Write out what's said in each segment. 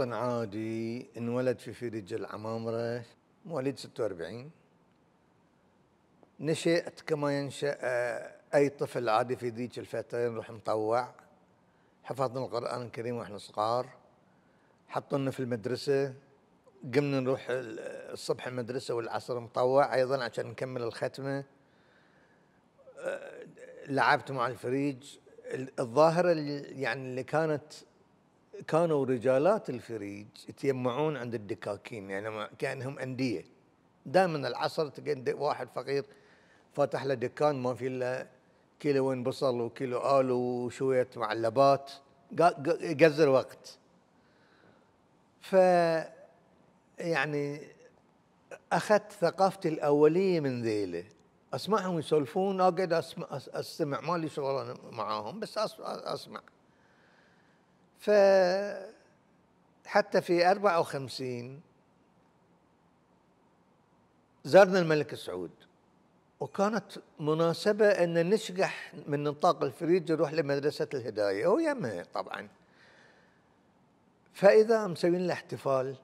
مواطن عادي انولد في فريج العمامرة مواليد 46 نشأت كما ينشأ آه، أي طفل عادي في ذيك الفترة نروح مطوع حفظنا القرآن الكريم وإحنا صغار حطونا في المدرسة قمنا نروح الصبح المدرسة والعصر مطوع أيضا عشان نكمل الختمة آه، لعبت مع الفريج الظاهرة اللي يعني اللي كانت كانوا رجالات الفريج يتجمعون عند الدكاكين يعني كانهم انديه دائما العصر تلقى واحد فقير فاتح له دكان ما في الا كيلوين بصل وكيلو الو وشويه معلبات يقزر وقت ف يعني اخذت ثقافتي الاوليه من ذيله اسمعهم يسولفون اقعد اسمع استمع مالي شغل معاهم بس اسمع فحتى في 54 زرنا الملك سعود وكانت مناسبة أن نشجح من نطاق الفريج نروح لمدرسة الهداية ويمه طبعا فإذا مسوين له احتفال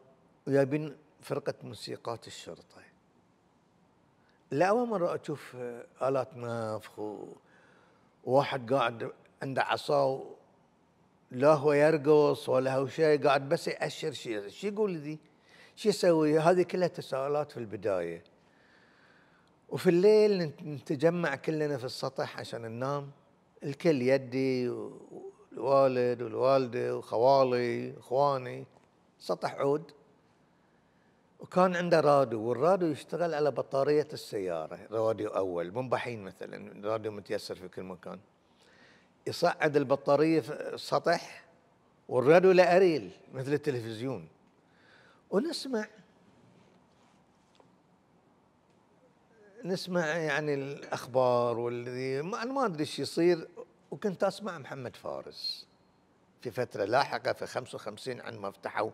وجايبين فرقة موسيقات الشرطة لأول مرة أشوف آلات نفخ وواحد قاعد عنده عصا لا هو يرقص ولا هو شيء قاعد بس يأشر شيء شو يقول ذي شو يسوي هذه كلها تساؤلات في البداية وفي الليل نتجمع كلنا في السطح عشان ننام الكل يدي والوالد والوالدة وخوالي إخواني سطح عود وكان عنده راديو والراديو يشتغل على بطارية السيارة راديو أول منبحين مثلا راديو متيسر في كل مكان يصعد البطاريه في السطح والراديو لأريل مثل التلفزيون ونسمع نسمع يعني الاخبار والذي ما انا ما ادري ايش يصير وكنت اسمع محمد فارس في فتره لاحقه في 55 عندما افتحوا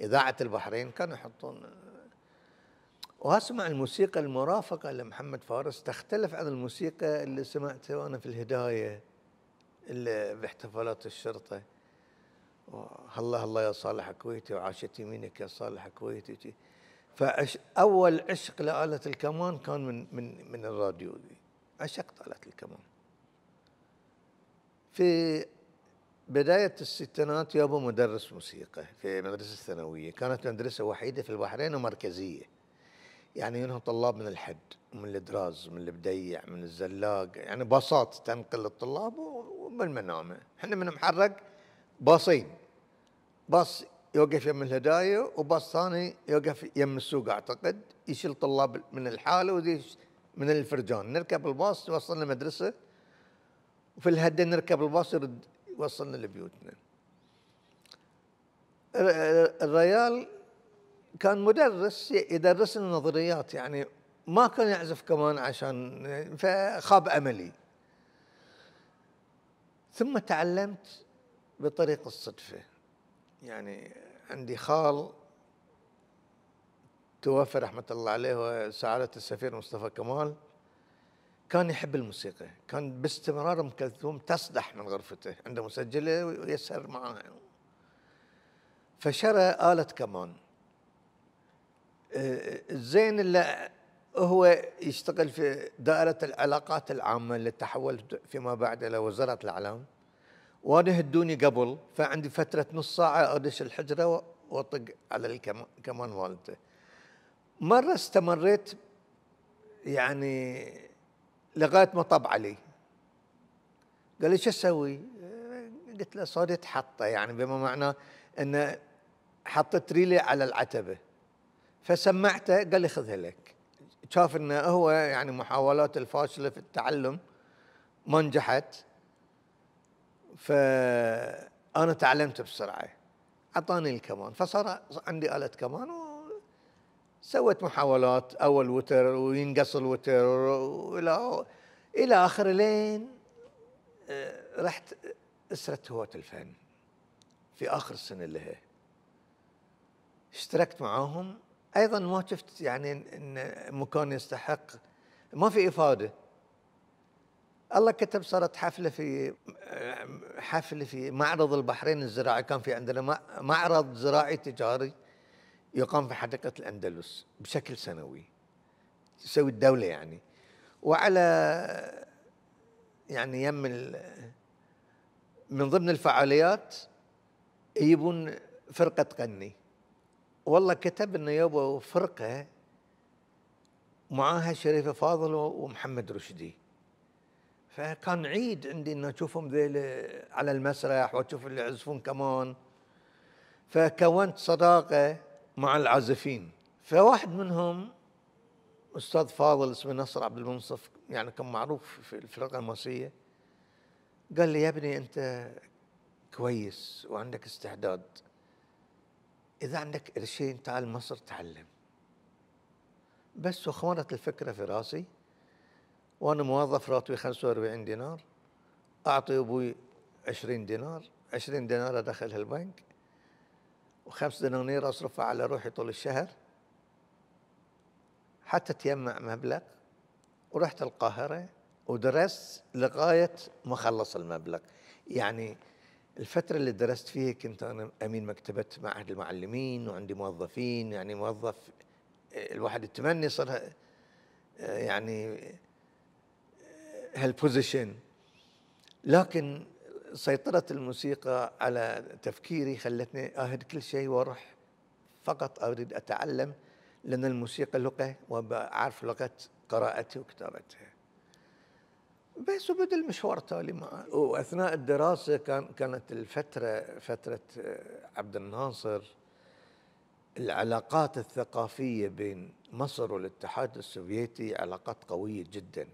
اذاعه البحرين كانوا يحطون واسمع الموسيقى المرافقه لمحمد فارس تختلف عن الموسيقى اللي سمعتها وانا في الهدايه إلا باحتفالات الشرطة الله الله يا صالح كويتي وعاشت يمينك يا صالح كويتي فأول عشق لآلة الكمان كان من من من الراديو دي عشقت آلة الكمان في بداية الستينات يابا مدرس موسيقى في مدرسة الثانوية كانت مدرسة وحيدة في البحرين ومركزية يعني منهم طلاب من الحد ومن الدراز ومن البديع من الزلاق يعني باصات تنقل الطلاب وبالمنامه احنا من محرك باصين باص يوقف يم الهدايا وباص ثاني يوقف يم السوق اعتقد يشيل طلاب من الحاله وذي من الفرجان نركب الباص يوصلنا مدرسه وفي الهده نركب الباص يرد يوصلنا لبيوتنا الريال كان مدرس يدرسنا نظريات يعني ما كان يعزف كمان عشان فخاب املي ثم تعلمت بطريق الصدفة يعني عندي خال توفى رحمة الله عليه وسعادة السفير مصطفى كمال كان يحب الموسيقى كان باستمرار ام كلثوم تصدح من غرفته عنده مسجله ويسهر معها فشرى آلة كمان آه، الزين اللي هو يشتغل في دائرة العلاقات العامة اللي تحولت فيما بعد إلى وزارة الإعلام وأنا هدوني قبل فعندي فترة نص ساعة أدش الحجرة وأطق على الكمان والده مرة استمريت يعني لغاية ما طب علي قال لي شو أسوي؟ قلت له صارت حطة يعني بما معناه أنه حطت ريلي على العتبة فسمعته قال لي خذها لك شاف انه هو يعني محاولاته الفاشله في التعلم ما نجحت فانا تعلمت بسرعه اعطاني الكمان فصار عندي اله كمان وسويت محاولات اول وتر وينقص الوتر والى الى اخر لين آه، رحت اسره هواة الفن في اخر سنه لها اشتركت معاهم ايضا ما شفت يعني ان مكان يستحق ما في افاده الله كتب صارت حفله في حفله في معرض البحرين الزراعي كان في عندنا معرض زراعي تجاري يقام في حديقه الاندلس بشكل سنوي تسوي الدوله يعني وعلى يعني يم من ضمن الفعاليات يجيبون فرقه تغني والله كتب انه يبوا فرقه معاها شريفه فاضل ومحمد رشدي فكان عيد عندي انه اشوفهم ذيل على المسرح واشوف اللي يعزفون كمان فكونت صداقه مع العازفين فواحد منهم استاذ فاضل اسمه نصر عبد المنصف يعني كان معروف في الفرقه الموسيقيه قال لي يا ابني انت كويس وعندك استعداد إذا عندك قرشين تعال مصر تعلم بس وخمرت الفكرة في راسي وأنا موظف راتبي 45 دينار أعطي أبوي 20 دينار 20 دينار أدخلها البنك وخمس دنانير أصرفها على روحي طول الشهر حتى تيمع مبلغ ورحت القاهرة ودرست لغاية ما خلص المبلغ يعني الفترة اللي درست فيها كنت أنا أمين مكتبة معهد المعلمين وعندي موظفين يعني موظف آه، الواحد يتمنى يصير آه، يعني آه، هالبوزيشن لكن سيطرة الموسيقى على تفكيري خلتني أهد كل شيء وأروح فقط أريد أتعلم لأن الموسيقى لغة وبعرف لغة قراءتي وكتابتها بس وبدا المشوار تالي معه واثناء الدراسه كان كانت الفتره فتره آه، عبد الناصر العلاقات الثقافيه بين مصر والاتحاد السوفيتي علاقات قويه جدا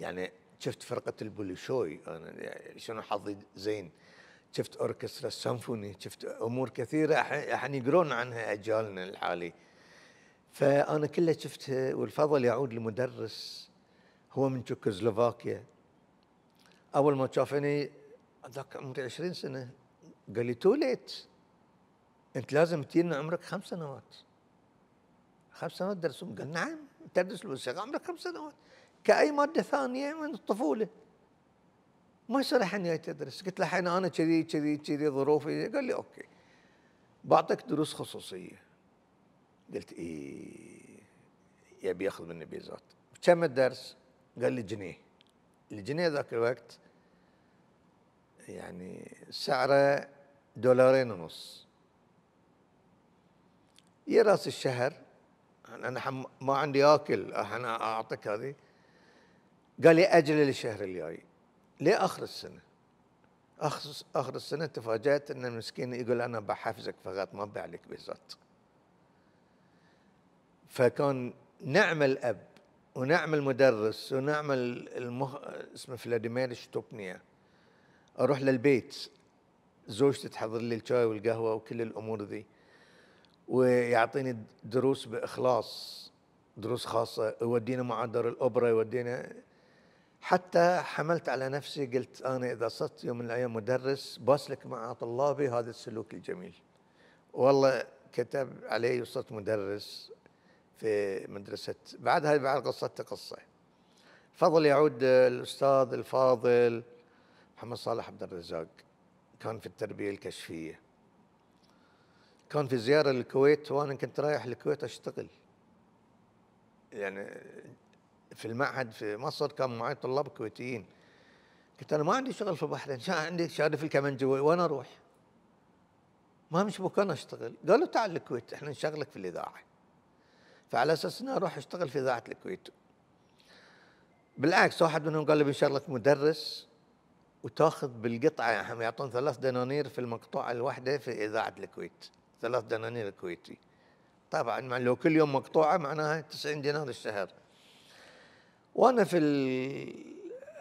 يعني شفت فرقه البولشوي انا يعني شنو حظي زين شفت اوركسترا السيمفوني شفت امور كثيره احنا يقرون عنها اجيالنا الحالي فانا كلها شفتها والفضل يعود لمدرس هو من تشيكوسلوفاكيا اول ما شافني ذاك عمري 20 سنه قال لي تو ليت انت لازم تجينا عمرك خمس سنوات خمس سنوات درسهم قال نعم تدرس الموسيقى عمرك خمس سنوات كاي ماده ثانيه من الطفوله ما يصير الحين جاي تدرس قلت له الحين انا كذي كذي كذي ظروفي قال لي اوكي بعطيك دروس خصوصيه قلت ايه يبي ياخذ مني بيزات كم الدرس؟ قال لي جنيه الجنيه ذاك الوقت يعني سعره دولارين ونص يا راس الشهر انا ما عندي اكل انا اعطيك هذه قال لي اجل للشهر الجاي ليه اخر السنه اخر اخر السنه تفاجات ان المسكين يقول انا بحفزك فقط ما بعلك بيزات فكان نعم الاب ونعمل مدرس ونعمل المخ... اسمه فلاديمير شتوبنيا اروح للبيت زوجتي تحضر لي الشاي والقهوه وكل الامور ذي ويعطيني دروس باخلاص دروس خاصه يودينا مع دار الاوبرا يودينا حتى حملت على نفسي قلت انا اذا صرت يوم من الايام مدرس باسلك مع طلابي هذا السلوك الجميل والله كتب علي وصرت مدرس في مدرسة بعدها بعد قصة قصة فضل يعود الأستاذ الفاضل محمد صالح عبد الرزاق كان في التربية الكشفية كان في زيارة للكويت وأنا كنت رايح الكويت أشتغل يعني في المعهد في مصر كان معي طلاب كويتيين قلت أنا ما عندي شغل في البحرين عندي شهادة في الكمنجوي وأنا أروح ما مش مكان أشتغل قالوا تعال الكويت إحنا نشغلك في الإذاعة فعلى اساس انه اروح اشتغل في اذاعه الكويت بالعكس واحد منهم قال لي بنشر لك مدرس وتاخذ بالقطعه هم يعطون ثلاث دنانير في المقطوعه الواحده في اذاعه الكويت ثلاث دنانير كويتي طبعا لو كل يوم مقطوعه معناها 90 دينار الشهر وانا في ال...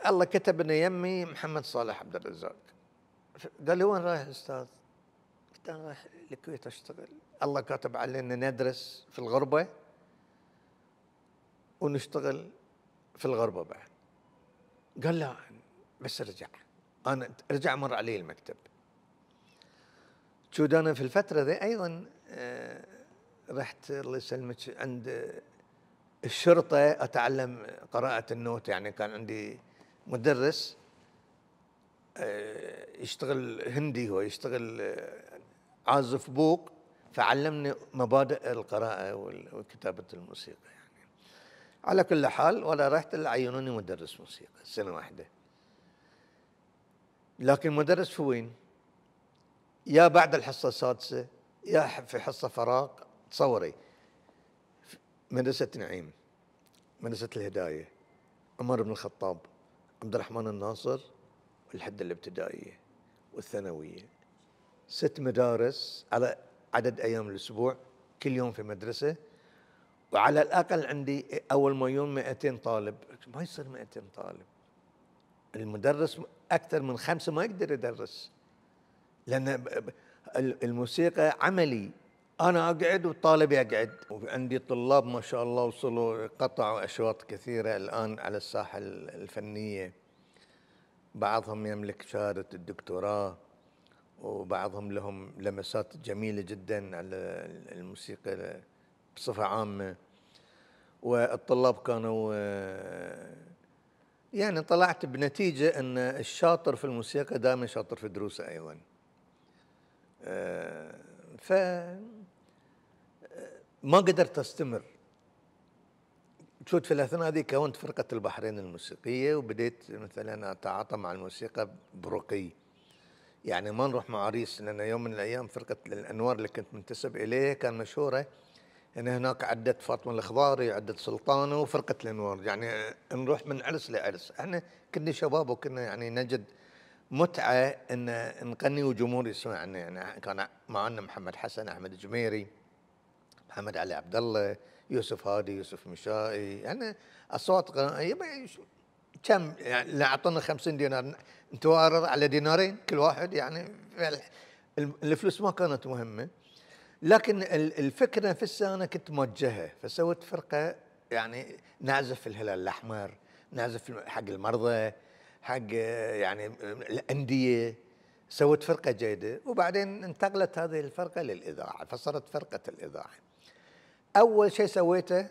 الله كتب ان يمي محمد صالح عبد الرزاق قال لي وين رايح استاذ؟ قلت انا رايح الكويت اشتغل الله كاتب علينا ندرس في الغربه ونشتغل في الغربه بعد قال لا بس رجع انا رجع مر علي المكتب شو انا في الفتره ذي ايضا آه، رحت الله يسلمك عند الشرطه اتعلم قراءه النوت يعني كان عندي مدرس آه، يشتغل هندي هو يشتغل آه، عازف بوق فعلمني مبادئ القراءه وكتابه الموسيقى على كل حال ولا رحت الا عينوني مدرس موسيقى سنه واحده لكن مدرس في وين؟ يا بعد الحصه السادسه يا في حصه فراغ تصوري مدرسه نعيم مدرسه الهدايه عمر بن الخطاب عبد الرحمن الناصر والحد الابتدائيه والثانويه ست مدارس على عدد ايام الاسبوع كل يوم في مدرسه وعلى الاقل عندي اول ما يوم 200 طالب ما يصير 200 طالب المدرس اكثر من خمسه ما يقدر يدرس لان الموسيقى عملي انا اقعد والطالب يقعد وعندي طلاب ما شاء الله وصلوا قطعوا اشواط كثيره الان على الساحه الفنيه بعضهم يملك شهاده الدكتوراه وبعضهم لهم لمسات جميله جدا على الموسيقى بصفة عامة والطلاب كانوا آه، يعني طلعت بنتيجة أن الشاطر في الموسيقى دائما شاطر في دروسه أيضا آه، ف آه، ما قدرت أستمر شفت في الأثناء هذه كونت فرقة البحرين الموسيقية وبديت مثلا أتعاطى مع الموسيقى برقي يعني ما نروح مع عريس لأن يوم من الأيام فرقة الأنوار اللي كنت منتسب إليها كان مشهورة يعني هناك عدة فاطمة الخضاري عدة سلطانة وفرقة الأنوار يعني نروح من عرس لعرس احنا كنا شباب وكنا يعني نجد متعة أن نغني والجمهور يسمع يعني كان معنا محمد حسن أحمد الجميري محمد علي عبد الله يوسف هادي يوسف مشائي يعني أصوات كم يعني اللي أعطونا 50 دينار نتوارر على دينارين كل واحد يعني الفلوس ما كانت مهمة لكن الفكره نفسها انا كنت موجهه فسويت فرقه يعني نعزف الهلال الاحمر نعزف حق المرضى حق يعني الانديه سويت فرقه جيده وبعدين انتقلت هذه الفرقه للاذاعه فصارت فرقه الاذاعه اول شيء سويته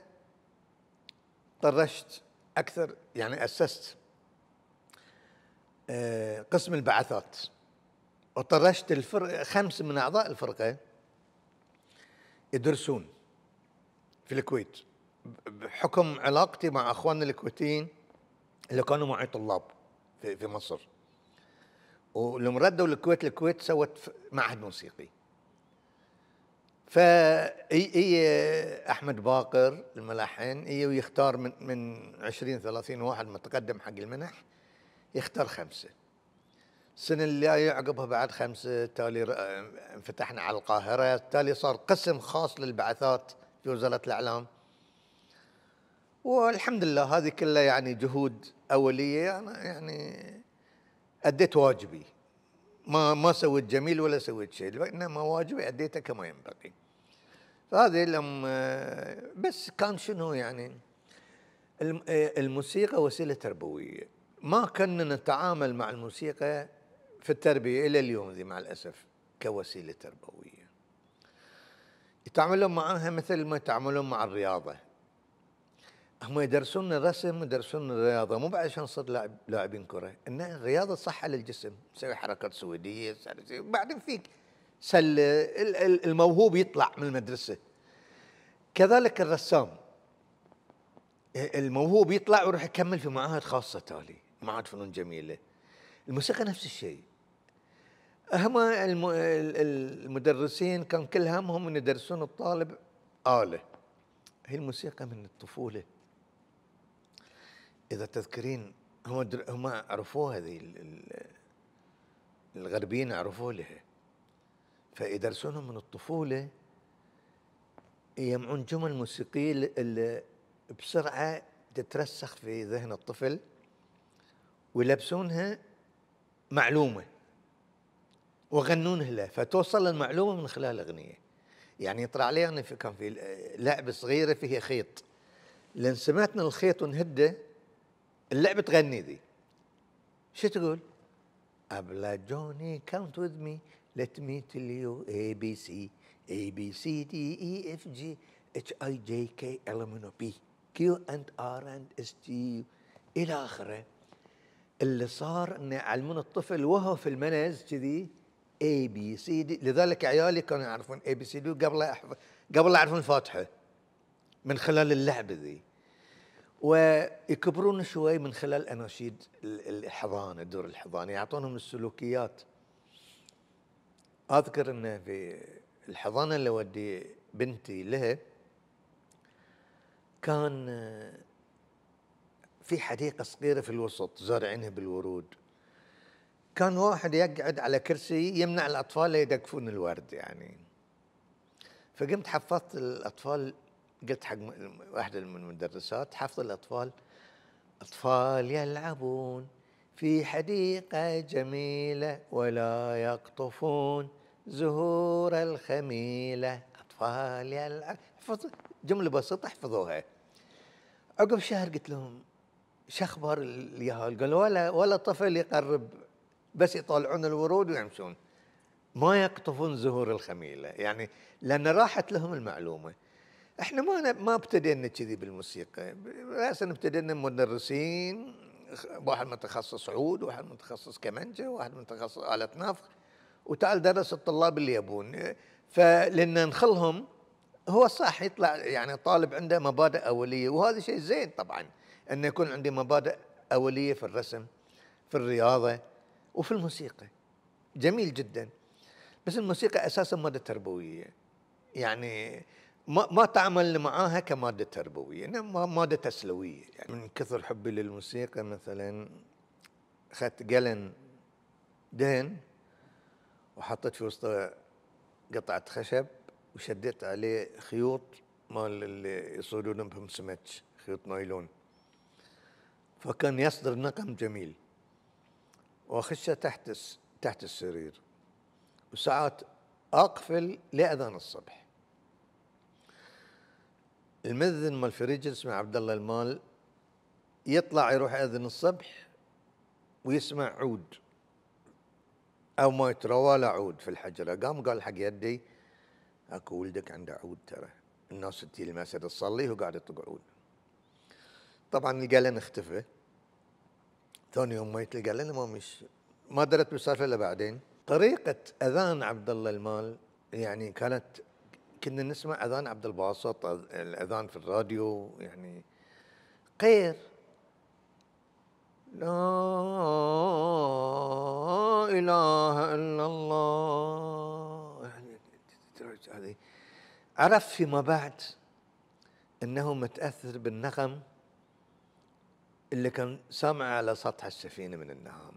طرشت اكثر يعني اسست آه، قسم البعثات وطرشت الفرق خمس من اعضاء الفرقه يدرسون في الكويت بحكم علاقتي مع اخواننا الكويتيين اللي كانوا معي طلاب في, في مصر ولما ردوا الكويت الكويت سوت معهد موسيقي اي احمد باقر الملحن اي ويختار من من 20 30 واحد متقدم حق المنح يختار خمسه السنة اللي جاية عقبها بعد خمسة تالي انفتحنا على القاهرة تالي صار قسم خاص للبعثات في وزارة الإعلام والحمد لله هذه كلها يعني جهود أولية أنا يعني أديت واجبي ما ما سويت جميل ولا سويت شيء وإنما واجبي أديته كما ينبغي فهذه لم بس كان شنو يعني الموسيقى وسيلة تربوية ما كنا نتعامل مع الموسيقى في التربية إلى اليوم ذي مع الأسف كوسيلة تربوية يتعاملون معها مثل ما يتعاملون مع الرياضة هم يدرسون الرسم ويدرسون الرياضة مو بعد عشان نصير لاعب لاعبين كرة إن الرياضة صحة للجسم نسوي حركات سويدية بعدين فيك سل الموهوب يطلع من المدرسة كذلك الرسام الموهوب يطلع ويروح يكمل في معاهد خاصة تالي معاهد فنون جميلة الموسيقى نفس الشيء هم المدرسين كان كل همهم ان يدرسون الطالب آلة هي الموسيقى من الطفولة إذا تذكرين هم هم عرفوها هذه الغربيين عرفوا لها فيدرسونهم من الطفولة يجمعون جمل موسيقية اللي بسرعة تترسخ في ذهن الطفل ويلبسونها معلومه وغنونه له فتوصل المعلومه من خلال الاغنيه يعني يطلع لي انا كان في لعبه صغيره فيها خيط لان سمعتنا الخيط ونهده اللعبه تغني ذي شو تقول؟ أبلا جوني كاونت وذ مي ليت مي تل يو اي بي سي اي بي سي دي اي اف جي اتش اي جي كي ال ام بي كيو اند ار اند اس تي الى اخره اللي صار انه يعلمون الطفل وهو في المنز كذي اي بي سي دي لذلك عيالي كانوا يعرفون اي بي سي دي قبل قبل يعرفون الفاتحه من خلال اللعبه ذي ويكبرون شوي من خلال اناشيد الحضانه دور الحضانه يعطونهم السلوكيات اذكر انه في الحضانه اللي ودي بنتي لها كان آه، في حديقه صغيره في الوسط زارعينها بالورود كان واحد يقعد على كرسي يمنع الأطفال يدقفون الورد يعني فقمت حفظت الأطفال قلت حق واحدة من المدرسات حفظ الأطفال أطفال يلعبون في حديقة جميلة ولا يقطفون زهور الخميلة أطفال يلعب جملة بسيطة احفظوها عقب شهر قلت لهم شو اخبار اليهال؟ قالوا ولا ولا طفل يقرب بس يطالعون الورود ويمشون ما يقطفون زهور الخميله يعني لان راحت لهم المعلومه احنا ما ما ابتدينا كذي بالموسيقى راسا ابتدينا مدرسين واحد متخصص عود واحد متخصص كمانجة واحد متخصص آلة نفخ وتعال درس الطلاب اللي يبون فلان نخلهم هو صح يطلع يعني طالب عنده مبادئ أولية وهذا شيء زين طبعا أن يكون عندي مبادئ أولية في الرسم في الرياضة وفي الموسيقى جميل جدا بس الموسيقى اساسا ماده تربويه يعني ما ما تعمل معاها كماده تربويه انما ماده تسلويه يعني من كثر حبي للموسيقى مثلا اخذت قلم دهن وحطيت في وسطه قطعه خشب وشديت عليه خيوط مال اللي يصيدون بهم سمك خيوط نايلون فكان يصدر نقم جميل واخشها تحت تحت السرير وساعات اقفل لاذان الصبح المذن مال فريج اسمه عبد الله المال يطلع يروح اذن الصبح ويسمع عود او ما يتروى له عود في الحجره قام قال حق يدي اكو ولدك عنده عود ترى الناس تجي المسجد تصلي وقاعد يطق عود طبعا القلم اختفى توني يوم ما يتلقى لنا ما مش ما درت بالسالفه الا بعدين طريقه اذان عبد الله المال يعني كانت كنا نسمع اذان عبد الباسط الاذان في الراديو يعني غير لا اله الا الله يعني هذه عرف فيما بعد انه متاثر بالنغم اللي كان سامع على سطح السفينة من النهام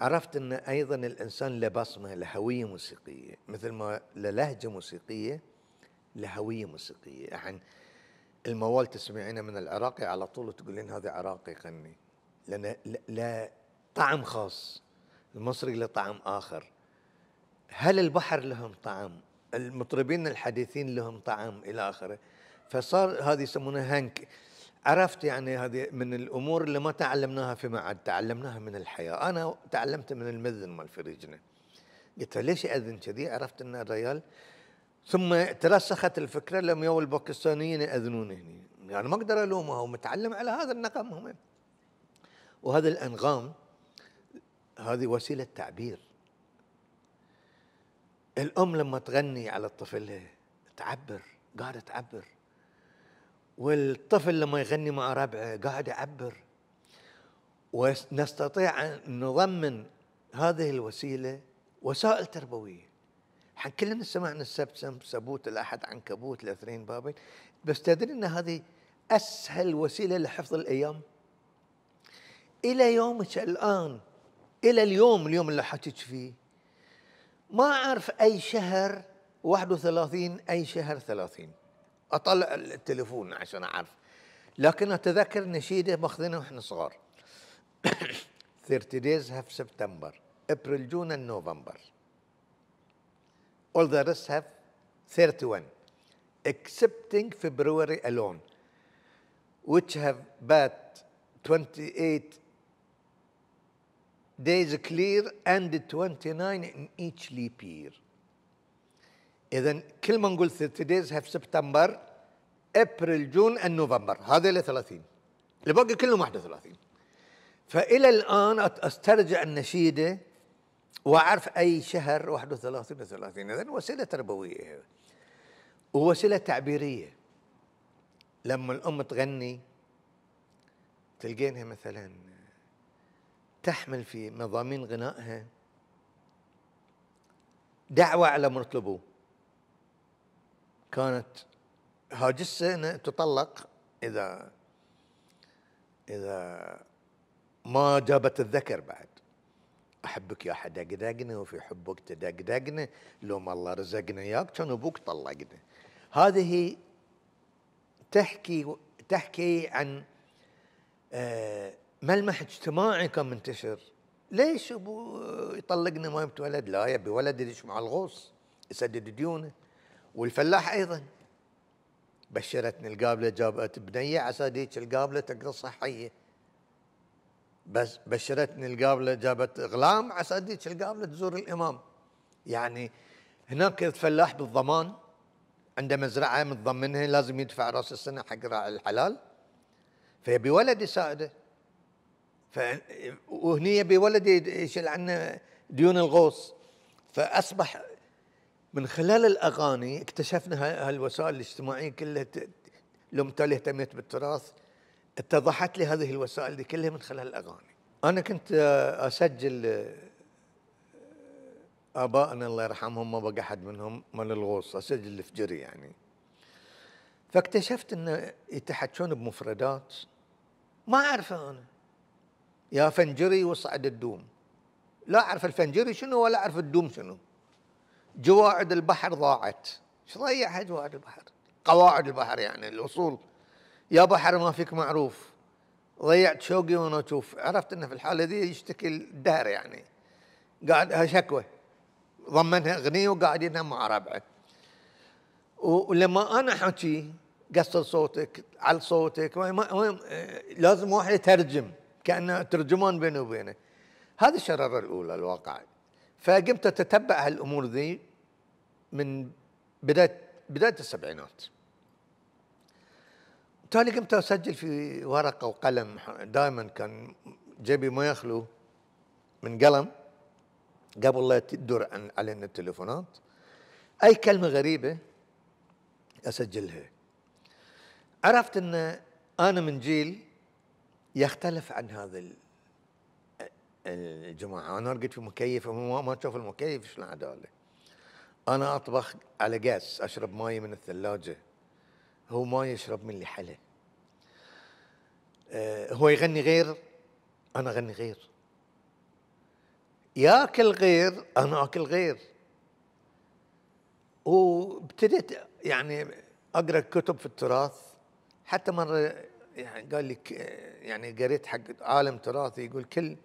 عرفت أن أيضا الإنسان لبصمة لهوية موسيقية مثل ما للهجة موسيقية لهوية موسيقية يعني الموال تسمعينه من العراقي على طول تقولين هذا عراقي يغني لأن لا طعم خاص المصري له طعم آخر هل البحر لهم طعم المطربين الحديثين لهم طعم إلى آخره فصار هذه يسمونه هنك عرفت يعني هذه من الامور اللي ما تعلمناها في معهد تعلمناها من الحياه انا تعلمت من المذن مال فريجنا قلت له ليش اذن كذي عرفت ان الريال ثم ترسخت الفكره لما يو الباكستانيين ياذنون هنا يعني ما اقدر الومه هو متعلم على هذا النغم هم وهذه الانغام هذه وسيله تعبير الام لما تغني على طفلها تعبر قاعده تعبر والطفل لما يغني مع ربعه قاعد يعبر ونستطيع أن نضمن هذه الوسيلة وسائل تربوية حق كلنا سمعنا السبت سبوت الأحد عنكبوت الاثنين بابل بس تدري ان هذه أسهل وسيلة لحفظ الأيام إلى يومك الآن إلى اليوم اليوم اللي حكيت فيه ما أعرف أي شهر 31 أي شهر 30 اطلع التليفون عشان اعرف لكن اتذكر نشيده ماخذينها واحنا صغار 30 days have September, April, June and November. All the rest have 31, excepting February alone, which have but 28 days clear and 29 in each leap year. اذا كل ما نقول 30 دايز هاف سبتمبر ابريل جون اند نوفمبر هذا 30 الباقي كلهم 31 فالى الان استرجع النشيده واعرف اي شهر 31 و 30 اذا وسيله تربويه ووسيله تعبيريه لما الام تغني تلقينها مثلا تحمل في مضامين غنائها دعوه على مطلوبه كانت هاجسة أن تطلق إذا إذا ما جابت الذكر بعد أحبك يا حدقدقنا وفي حبك تدقدقنا لو ما الله رزقنا إياك كان أبوك طلقنا هذه تحكي تحكي عن آه، ملمح اجتماعي كان منتشر ليش ابو يطلقني ما يبت ولد لا يبي ولد يدش مع الغوص يسدد ديونه والفلاح ايضا بشرتني القابله جابت بنيه عسى ديك القابله تقرا صحيه بس بشرتني القابله جابت غلام عسى ديك القابله تزور الامام يعني هناك فلاح بالضمان عنده مزرعه متضمنها لازم يدفع راس السنه حق راعي الحلال فيبي ولد يساعده ف وهني يبي ولد يشيل عنه ديون الغوص فاصبح من خلال الاغاني اكتشفنا هالوسائل الاجتماعيه كلها لو بالتالي اهتميت بالتراث اتضحت لي هذه الوسائل دي كلها من خلال الاغاني. انا كنت آه، اسجل آه، ابائنا الله يرحمهم ما بقى احد منهم من الغوص اسجل الفجري يعني. فاكتشفت انه يتحكون بمفردات ما اعرفها انا. يا فنجري وصعد الدوم. لا اعرف الفنجري شنو ولا اعرف الدوم شنو. جواعد البحر ضاعت ايش ضيعها جواعد البحر قواعد البحر يعني الوصول يا بحر ما فيك معروف ضيعت شوقي وانا اشوف عرفت انه في الحاله دي يشتكي الدهر يعني قاعد شكوى ضمنها اغنيه وقاعد ينام مع ربعه ولما انا احكي قصر صوتك على صوتك ما لازم واحد يترجم كانه ترجمان بيني وبينه هذه الشراره الاولى الواقع فقمت اتتبع هالامور ذي من بدايه بدايه السبعينات تالي قمت اسجل في ورقه وقلم دائما كان جيبي ما يخلو من قلم قبل لا تدور علينا التليفونات اي كلمه غريبه اسجلها عرفت ان انا من جيل يختلف عن هذا الجماعه انا ارقد في مكيف ما تشوف المكيف شنو عداله انا اطبخ على غاز اشرب ماي من الثلاجه هو ما يشرب من اللي حله آه، هو يغني غير انا اغني غير ياكل غير انا اكل غير وابتديت يعني اقرا كتب في التراث حتى مره يعني قال لي يعني قريت حق عالم تراثي يقول كل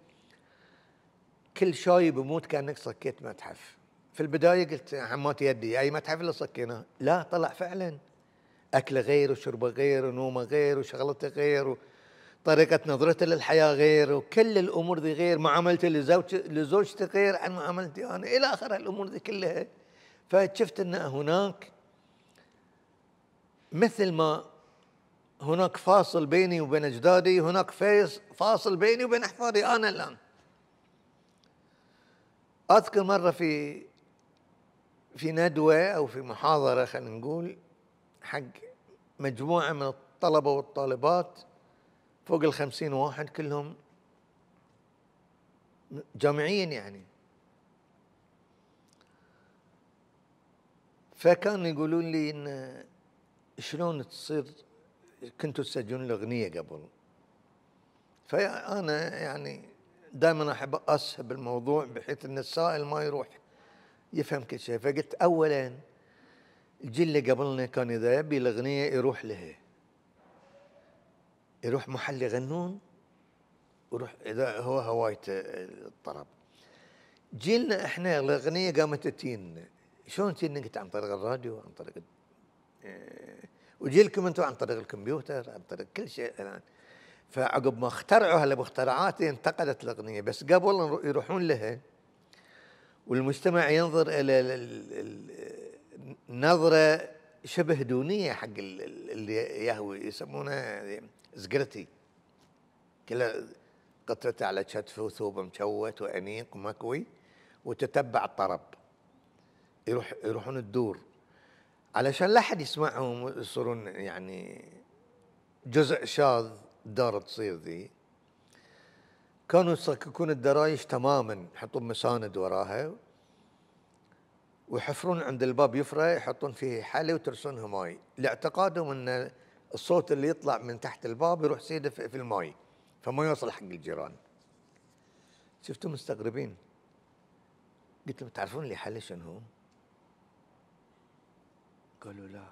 كل شوي بموت كانك صكيت متحف في البدايه قلت عمات يدي اي متحف اللي صكيناه لا طلع فعلا اكله غير وشربه غير ونومه غير وشغلته غير طريقة نظرته للحياة غير وكل الأمور ذي غير معاملته لزوجته لزوجتي غير عن معاملتي أنا إلى آخر الأمور ذي كلها فشفت أن هناك مثل ما هناك فاصل بيني وبين أجدادي هناك فاصل بيني وبين أحفادي أنا الآن اذكر مره في في ندوه او في محاضره خلينا نقول حق مجموعه من الطلبه والطالبات فوق الخمسين واحد كلهم جامعيين يعني فكانوا يقولون لي ان شلون تصير كنتوا تسجلون الاغنيه قبل فانا يعني دائما احب اسهب الموضوع بحيث ان السائل ما يروح يفهم كل شيء فقلت اولا الجيل اللي قبلنا كان اذا يبي الاغنيه يروح لها يروح محل يغنون ويروح اذا هو هوايته الطرب جيلنا احنا الاغنيه قامت تجينا شلون تجينا قلت عن طريق الراديو عن طريق آه، وجيلكم انتم عن طريق الكمبيوتر عن طريق كل شيء الان يعني فعقب ما اخترعوا هالمخترعات انتقلت الاغنيه بس قبل يروحون لها والمجتمع ينظر الى نظره شبه دونيه حق اللي يهوي يسمونه زقرتي كلها قطرته على كتفه وثوبه مشوت وانيق ومكوي وتتبع الطرب يروح يروحون الدور علشان لا احد يسمعهم يصيرون يعني جزء شاذ الدار تصير ذي كانوا يصككون الدرايش تماما يحطون مساند وراها ويحفرون عند الباب يفرى يحطون فيه حلي وترسونها ماي لاعتقادهم ان الصوت اللي يطلع من تحت الباب يروح سيده في الماي فما يوصل حق الجيران شفتهم مستغربين قلت لهم تعرفون اللي حلي شنو؟ قالوا لا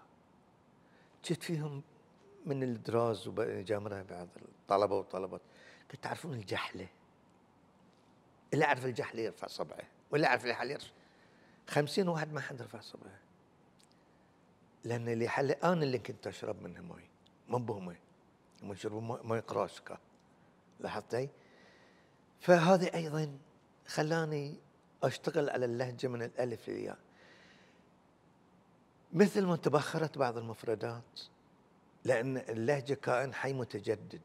شفت فيهم من الدراز وجامرة بعض الطلبه والطلبات قلت تعرفون الجحله اللي اعرف الجحله يرفع صبعه واللي اعرف اللي يرفع 50 واحد ما حد رفع صبعه لان اللي حل انا اللي كنت اشرب منها مي ما بهم هم يشربون مي قراسكه لاحظتي؟ فهذا ايضا خلاني اشتغل على اللهجه من الالف للياء مثل ما تبخرت بعض المفردات لأن اللهجة كائن حي متجدد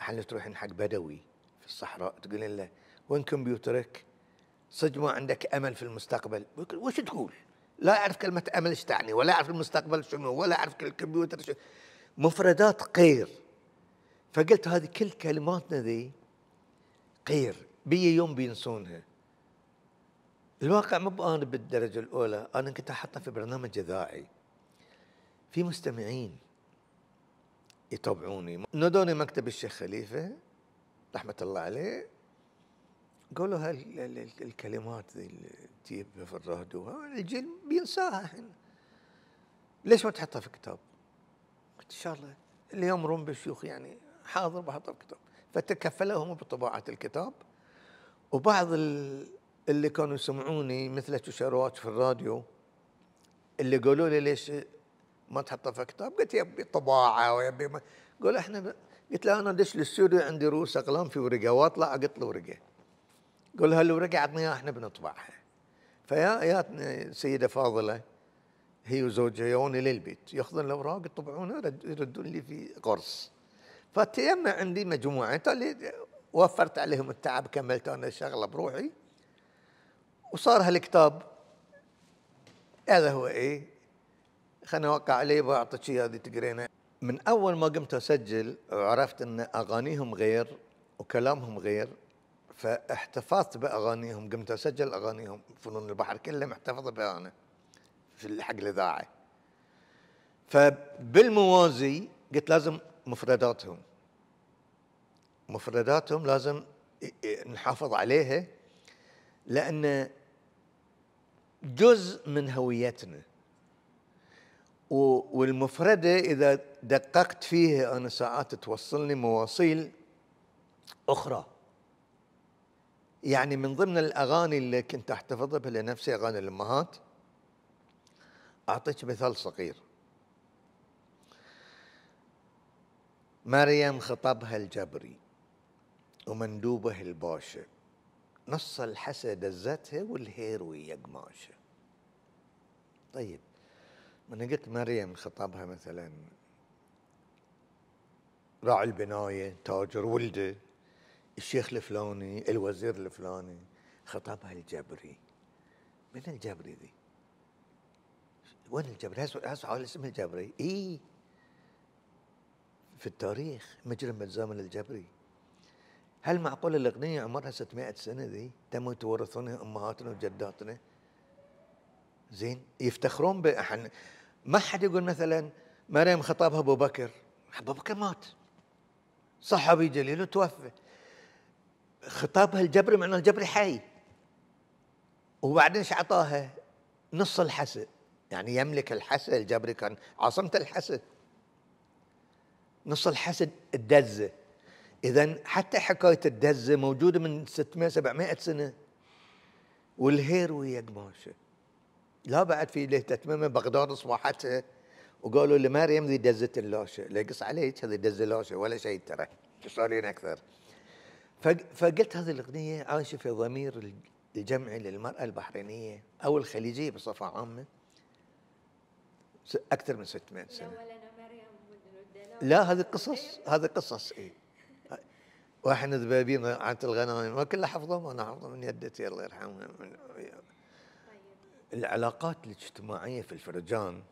احنا تروحين حق بدوي في الصحراء تقولين له وين كمبيوترك؟ صدق ما عندك امل في المستقبل وش تقول؟ لا اعرف كلمه امل ايش تعني ولا اعرف المستقبل شنو ولا اعرف الكمبيوتر شنو مفردات قير فقلت هذه كل كلماتنا ذي قير بي يوم بينسونها الواقع مو انا بالدرجه الاولى انا كنت احطها في برنامج اذاعي في مستمعين يتابعوني نادوني مكتب الشيخ خليفة رحمة الله عليه قالوا هالكلمات ذي اللي تجيبها في الرهد الجيل بينساها الحين ليش ما تحطها في كتاب؟ قلت ان شاء الله اللي يمرون بالشيوخ يعني حاضر بحطها في كتاب فتكفلهم بطباعة الكتاب وبعض اللي كانوا يسمعوني مثل تشاروات في الراديو اللي قالوا لي ليش ما تحطه في كتاب قلت يبي طباعه ويبي ما قول احنا قلت له انا دش للاستوديو عندي رؤوس اقلام في ورقه واطلع اقط له ورقه قول هالورقه عطني اياها احنا بنطبعها فيا ياتني سيده فاضله هي وزوجها يوني للبيت ياخذون الاوراق يطبعونها يردون لي في قرص فتيم عندي مجموعه اللي وفرت عليهم التعب كملت انا الشغله بروحي وصار هالكتاب هذا هو ايه خليني اوقع عليه واعطيك اياه هذه تقرينها من اول ما قمت اسجل وعرفت ان اغانيهم غير وكلامهم غير فاحتفظت باغانيهم قمت اسجل اغانيهم فنون البحر كلها محتفظه بها انا في حق الاذاعه فبالموازي قلت لازم مفرداتهم مفرداتهم لازم نحافظ عليها لان جزء من هويتنا والمفردة إذا دققت فيها أنا ساعات توصلني مواصيل أخرى يعني من ضمن الأغاني اللي كنت أحتفظها لنفسي أغاني الأمهات أعطيك مثال صغير مريم خطبها الجبري ومندوبه الباشا نص الحسد دزتها والهيروي يقماشه طيب من قلت مريم خطبها مثلا راعي البناية تاجر ولده الشيخ الفلاني الوزير الفلاني خطبها الجبري من الجبري ذي وين الجبري هسه على اسم الجبري اي في التاريخ مجرم الزمن الجبري هل معقول الأغنية عمرها 600 سنة ذي تم تورثونها أمهاتنا وجداتنا زين يفتخرون بأحن ما حد يقول مثلا مريم خطابها ابو بكر ابو بكر مات صحابي جليل وتوفى خطابها الجبري معناه الجبري حي وبعدين ايش عطاها؟ نص الحسا يعني يملك الحسا الجبري كان عاصمه الحسا نص الحسا الدزه اذا حتى حكايه الدزه موجوده من 600 700 سنه والهير ويا قماشه لا بعد في له تتمم بغداد اصبحتها وقالوا لمريم ذي دزت اللوشه لا عليك هذه دز اللوشه ولا شيء ترى تسالين أكثر فقلت هذه الأغنية عايشة في ضمير الجمعي للمرأة البحرينية أو الخليجية بصفة عامة أكثر من 600 سنة لا هذه قصص هذه قصص اي واحنا ذبابين عن الغنائم وكلها حفظهم انا حفظهم من يدتي الله يرحمهم العلاقات الاجتماعية في الفرجان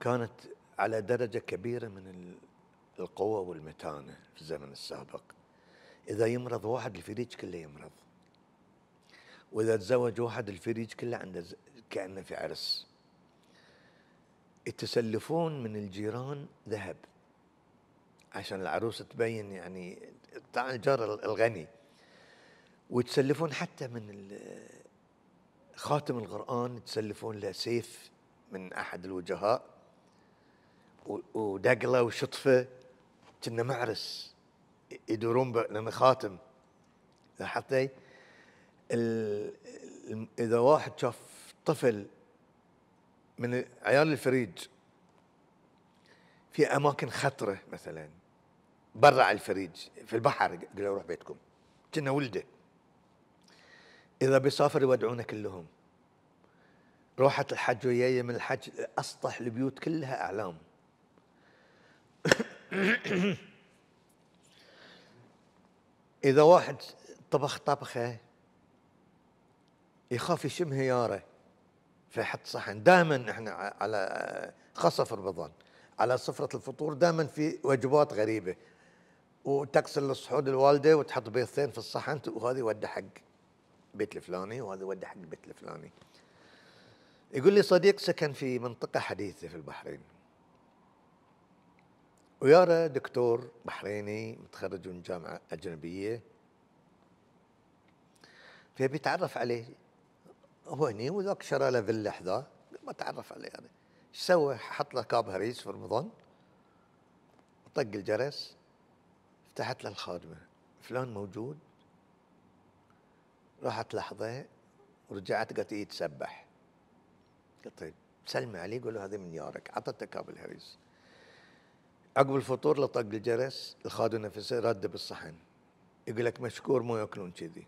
كانت على درجة كبيرة من القوة والمتانة في الزمن السابق إذا يمرض واحد الفريج كله يمرض وإذا تزوج واحد الفريج كله عنده كأنه في عرس يتسلفون من الجيران ذهب عشان العروس تبين يعني طبعا الجار الغني ويتسلفون حتى من خاتم القرآن تسلفون له سيف من أحد الوجهاء ودقلة وشطفة كنا معرس يدورون لأنه خاتم لاحظتي إذا واحد شاف طفل من عيال الفريج في أماكن خطرة مثلا برا على الفريج في البحر قالوا روح بيتكم كنا ولده إذا بيسافر يودعونا كلهم روحت الحج وياي من الحج أسطح البيوت كلها أعلام إذا واحد طبخ طبخة يخاف يشم هياره فيحط صحن دائما احنا على خاصة في رمضان على سفرة الفطور دائما في وجبات غريبة وتغسل الصحون الوالدة وتحط بيضتين في الصحن وهذه ودة حق بيت الفلاني وهذا يودي حق البيت الفلاني يقول لي صديق سكن في منطقة حديثة في البحرين ويرى دكتور بحريني متخرج من جامعة أجنبية فيبي يتعرف عليه هو هني وذاك شرى له فيلا حذاه ما تعرف عليه أنا يعني. ايش سوى؟ حط له كاب هريس في رمضان طق الجرس فتحت له الخادمة فلان موجود راحت لحظه ورجعت قالت إيه تسبح قلت طيب سلمي عليه قول له هذه من يارك عطته كاب الهريس عقب الفطور لطق الجرس الخادم نفسه رد بالصحن يقول لك مشكور ما ياكلون كذي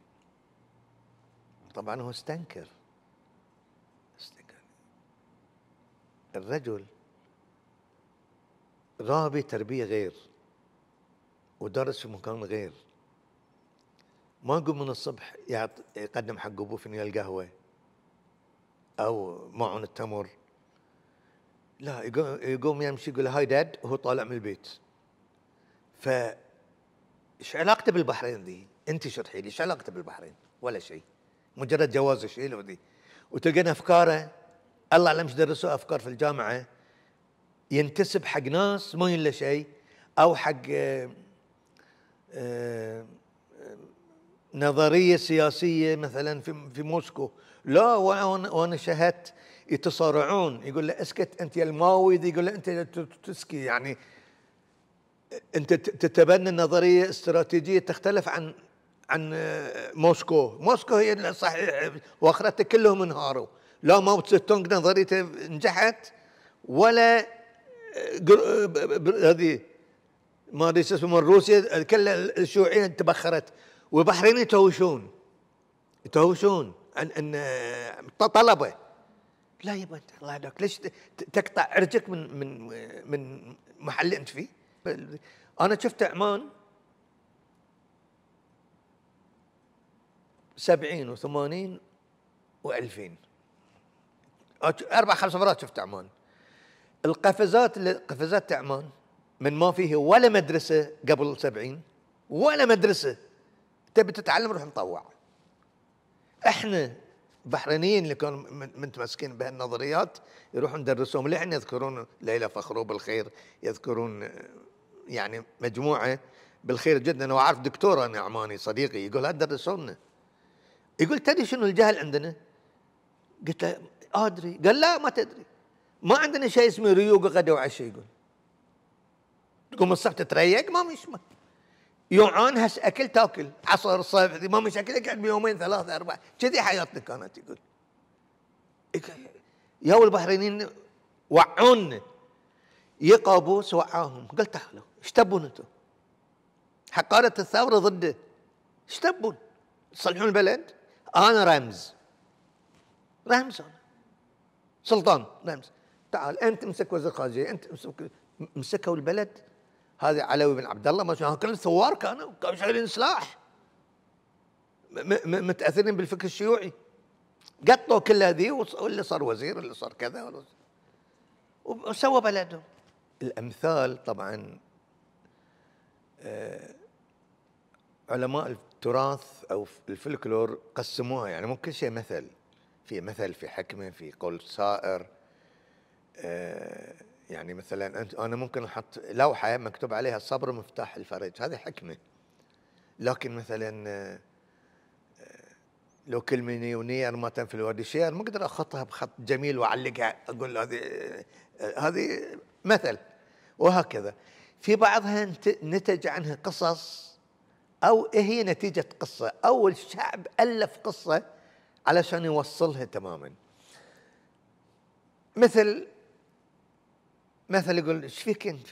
طبعا هو استنكر استنكر الرجل رابي تربيه غير ودرس في مكان غير ما يقوم من الصبح يقدم حق ابوه فنجان القهوه او معون التمر لا يقوم يمشي يقول هاي داد وهو طالع من البيت ف ايش علاقته بالبحرين ذي؟ انت شرحي لي ايش علاقته بالبحرين؟ ولا شيء مجرد جواز له ذي وتلقين افكاره الله اعلم ايش درسوا افكار في الجامعه ينتسب حق ناس ما يلا شيء او حق أه أه نظريه سياسيه مثلا في في موسكو لا وانا شاهدت يتصارعون يقول له اسكت انت يا الماوي يقول له انت تسكي يعني انت تتبنى نظريه استراتيجيه تختلف عن عن موسكو موسكو هي صحيح واخرتها كلهم انهاروا لا ماو تونغ نظريته نجحت ولا هذه ما ادري اسمه روسيا كل الشيوعيه تبخرت والبحرين يتهوشون يتهوشون ان ان طلبه لا يا بنت الله يهداك ليش تقطع عرجك من من من محل انت فيه؟ انا شفت عمان 70 و80 و2000 اربع خمس مرات شفت عمان القفزات اللي قفزات عمان من ما فيه ولا مدرسه قبل 70 ولا مدرسه تبي تتعلم روح مطوع احنا البحرينيين اللي كانوا متمسكين بهالنظريات يروحون يدرسوهم لحن يذكرون ليلى فخرو بالخير يذكرون يعني مجموعه بالخير جدا واعرف دكتور انا عماني صديقي يقول هات درسونا يقول تدري شنو الجهل عندنا؟ قلت له ادري قال لا ما تدري ما عندنا شيء اسمه ريوق غدا وعشاء يقول تقوم الصبح تتريق ما مش ما. يوعون هس اكل تاكل عصر الصيف ما مش اكل اقعد بيومين ثلاثه اربعه كذي حياتنا كانت يقول يا البحرينيين وعونا يقابوس وعاهم قلت تعالوا ايش تبون انتم؟ حقارة الثورة ضده ايش تبون؟ تصلحون البلد؟ انا رمز رمز انا سلطان رمز تعال انت امسك وزير خارجية انت امسك مسكوا البلد هذا علوي بن عبد الله ما كلهم ثوار كانوا كانوا شايلين سلاح متاثرين بالفكر الشيوعي قطوا كل هذه واللي صار وزير اللي صار كذا وسوى بلده الامثال طبعا آه، علماء التراث او الفلكلور قسموها يعني مو كل شيء مثل في مثل في حكمه في قول سائر آه يعني مثلا انت انا ممكن احط لوحه مكتوب عليها الصبر مفتاح الفرج هذه حكمه لكن مثلا آه، آه، لو كل مليونير ما في الوادي شير ما اقدر اخطها بخط جميل واعلقها اقول هذه آه، هذه مثل وهكذا في بعضها نتج عنها قصص او هي نتيجه قصه او الشعب الف قصه علشان يوصلها تماما مثل مثلا يقول ايش فيك انت؟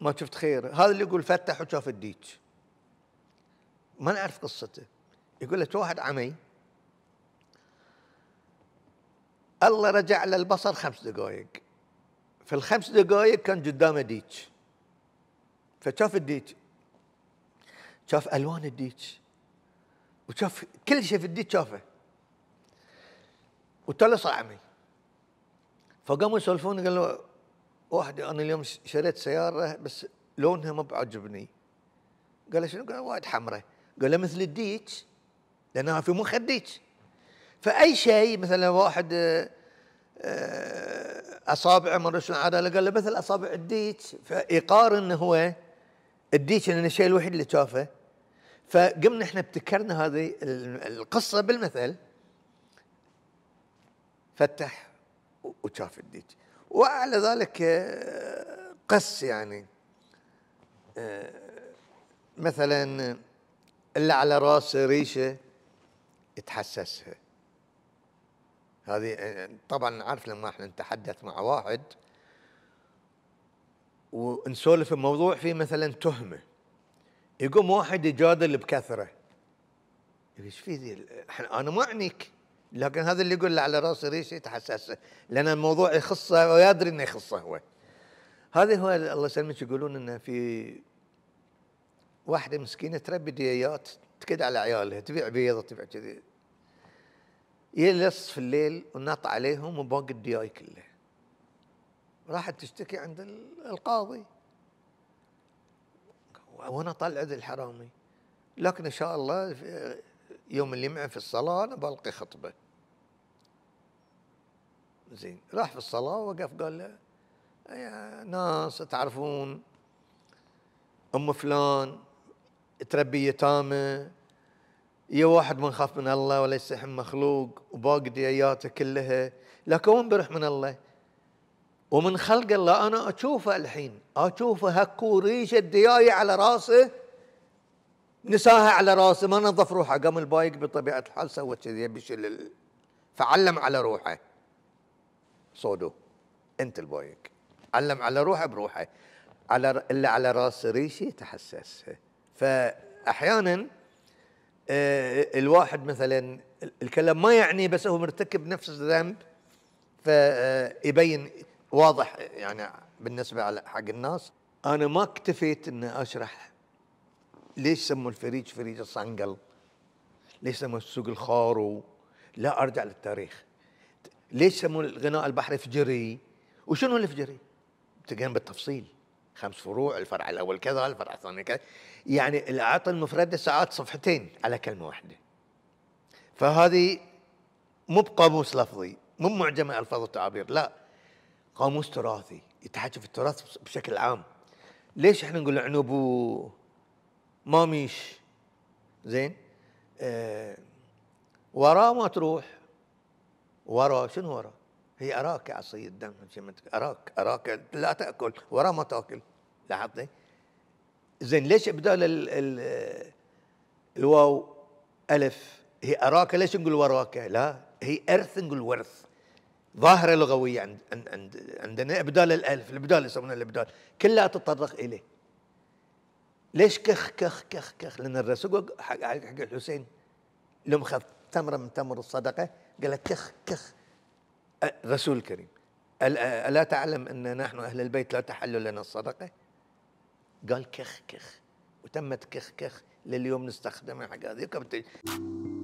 ما شفت خير هذا اللي يقول فتح وشاف الديك ما نعرف قصته يقول لك واحد عمي الله رجع له البصر خمس دقائق في الخمس دقائق كان قدامه ديك فشاف الديك شاف الوان الديك وشاف كل شيء في الديك شافه وتلص عمي فقاموا يسولفون قالوا واحد أنا اليوم شريت سيارة بس لونها ما بعجبني قال له شنو؟ قال وايد حمراء قال له مثل الديك لأنها في مخ الديك فأي شيء مثلا واحد آه، آه، أصابعه ما أدري شنو قال له مثل أصابع الديك فيقارن هو الديك لان الشيء الوحيد اللي شافه فقمنا احنا ابتكرنا هذه القصة بالمثل فتح وشاف الديك وأعلى ذلك آه، قس يعني آه، مثلا اللي على راسه ريشه تحسسها هذه آه، طبعا نعرف لما احنا نتحدث مع واحد ونسولف في موضوع فيه مثلا تهمه يقوم واحد يجادل بكثره ايش في ذي انا ما اعنيك لكن هذا اللي يقول له على راسي ريش تحسسه لان الموضوع يخصه ويدري انه يخصه هو هذا هو الله يسلمك يقولون انه في واحده مسكينه تربي ديايات تكد على عيالها تبيع بيضه تبيع كذي يلص في الليل ونط عليهم وباقي الدياي كله راحت تشتكي عند القاضي وانا طلع ذي الحرامي لكن ان شاء الله يوم الجمعه في الصلاه انا بلقي خطبه زين راح في الصلاة وقف قال له يا ناس تعرفون أم فلان تربي يتامى يا واحد من خاف من الله ولا هم مخلوق وباقي دياته كلها لكن وين بيروح من الله ومن خلق الله انا اشوفه الحين اشوفه هكو ريشه دياي على راسه نساها على راسه ما نظف روحه قام البايق بطبيعه الحال سوى كذي يبي فعلم على روحه صودو انت البويك علم على روحه بروحه على اللي على راس ريشي تحسس فاحيانا آه، الواحد مثلا الكلام ما يعني بس هو مرتكب نفس الذنب فيبين واضح يعني بالنسبه على حق الناس انا ما اكتفيت ان اشرح ليش سموا الفريج فريج الصنقل ليش سموا السوق الخارو لا ارجع للتاريخ ليش يسمون الغناء البحري فجري وشنو الفجري تقين بالتفصيل خمس فروع الفرع الاول كذا الفرع الثاني كذا يعني العطل المفرده ساعات صفحتين على كلمه واحده فهذه مو بقاموس لفظي مو معجمه الفاظ وتعابير لا قاموس تراثي يتحكي في التراث بشكل عام ليش احنا نقول عنب ماميش زين آه وراه ما تروح ورا شنو ورا هي أراك عصي الدم أراك أراك لا تأكل ورا ما تأكل لاحظتي؟ زين ليش بدال ال ال الواو ألف هي أراك ليش نقول وراك لا هي أرث نقول ورث ظاهرة لغوية عند عند عندنا إبدال الألف الإبدال يسمونه الإبدال كلها تتطرق إليه ليش كخ كخ كخ كخ لأن الرسول حق, حق الحسين لمخذ تمرة من تمر الصدقة قال لك كخ كخ رسول الكريم ألا تعلم أن نحن أهل البيت لا تحل لنا الصدقة قال كخ كخ وتمت كخ كخ لليوم نستخدمها حق هذه